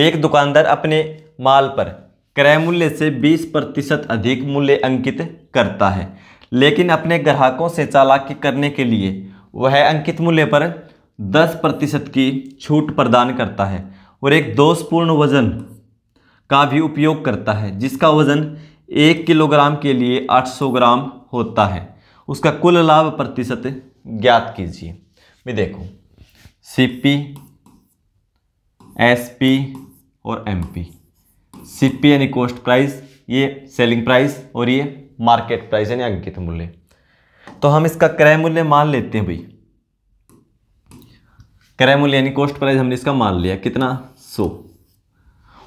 एक दुकानदार अपने माल पर क्रय मूल्य से 20 प्रतिशत अधिक मूल्य अंकित करता है लेकिन अपने ग्राहकों से चालाकी करने के लिए वह अंकित मूल्य पर 10 प्रतिशत की छूट प्रदान करता है और एक दोषपूर्ण वजन का भी उपयोग करता है जिसका वज़न एक किलोग्राम के लिए 800 ग्राम होता है उसका कुल लाभ प्रतिशत ज्ञात कीजिए मैं सी पी एसपी और एमपी सीपी यानी कॉस्ट प्राइस ये सेलिंग प्राइस और ये मार्केट प्राइस यानी अंकित मूल्य तो हम इसका क्रय मूल्य मान लेते हैं भाई क्रय मूल्य यानी कॉस्ट प्राइस हमने इसका मान लिया कितना सौ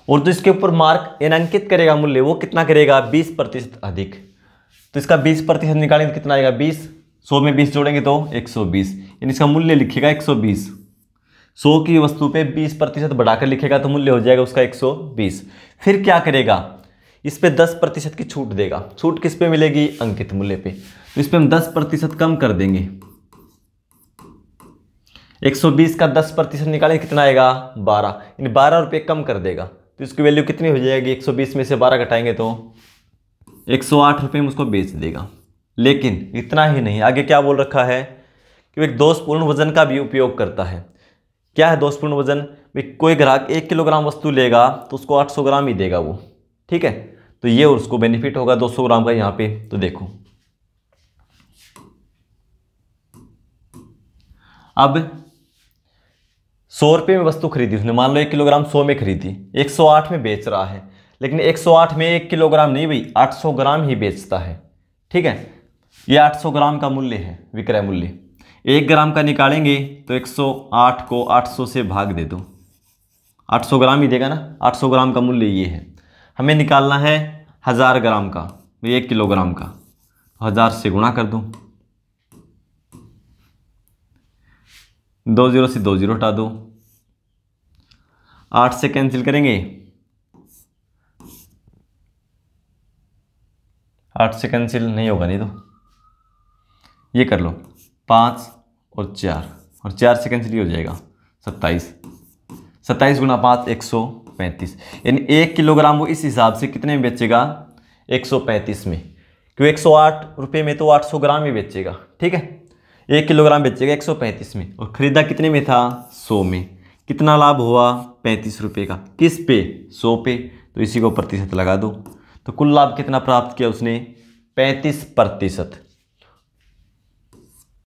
और तो इसके ऊपर मार्क यानी अंकित करेगा मूल्य वो कितना करेगा बीस प्रतिशत अधिक तो इसका बीस प्रतिशत निकालेंगे तो कितना आएगा बीस सौ में बीस जोड़ेंगे तो एक सौ बीस यानी इसका मूल्य लिखेगा एक सौ बीस सो की वस्तु पे बीस प्रतिशत बढ़ाकर लिखेगा तो मूल्य हो जाएगा उसका एक सौ बीस फिर क्या करेगा इस पर दस प्रतिशत की छूट देगा छूट किस पे मिलेगी अंकित मूल्य पे तो इस पर हम दस प्रतिशत कम कर देंगे 120 का 10 प्रतिशत निकालें कितना आएगा 12 यानी बारह रुपये कम कर देगा तो इसकी वैल्यू कितनी हो जाएगी 120 में से 12 घटाएंगे तो 108 रुपये में उसको बेच देगा लेकिन इतना ही नहीं आगे क्या बोल रखा है कि एक दोषपूर्ण वजन का भी उपयोग करता है क्या है दोषपूर्ण वजन भाई कोई ग्राहक एक किलोग्राम वस्तु लेगा तो उसको 800 ग्राम ही देगा वो ठीक है तो ये उसको बेनिफिट होगा 200 ग्राम का यहाँ पे तो देखो अब सौ रुपये में वस्तु खरीदी उसने मान लो एक किलोग्राम सौ में खरीदी 108 में बेच रहा है लेकिन 108 में एक किलोग्राम नहीं भाई 800 ग्राम ही बेचता है ठीक है ये 800 ग्राम का मूल्य है विक्रय मूल्य एक ग्राम का निकालेंगे तो 108 को 800 से भाग दे दो 800 ग्राम ही देगा ना 800 ग्राम का मूल्य ये है हमें निकालना है हज़ार ग्राम का एक किलोग्राम का हज़ार से गुणा कर दो दो ज़ीरो से दो ज़ीरो हटा दो आठ से कैंसिल करेंगे आठ से कैंसिल नहीं होगा नहीं तो ये कर लो पाँच और चार और चार से लिए हो जाएगा सत्ताईस सत्ताईस गुना पाँच एक सौ पैंतीस यानी एक किलोग्राम वो इस हिसाब से कितने में बेचेगा एक सौ पैंतीस में क्यों एक सौ आठ रुपये में तो आठ सौ ग्राम ही बेचेगा ठीक है एक किलोग्राम बेचेगा एक सौ पैंतीस में और ख़रीदा कितने में था सौ में कितना लाभ हुआ पैंतीस रुपये का किस पे सौ पे तो इसी को प्रतिशत लगा दो तो कुल लाभ कितना प्राप्त किया उसने पैंतीस प्रतिशत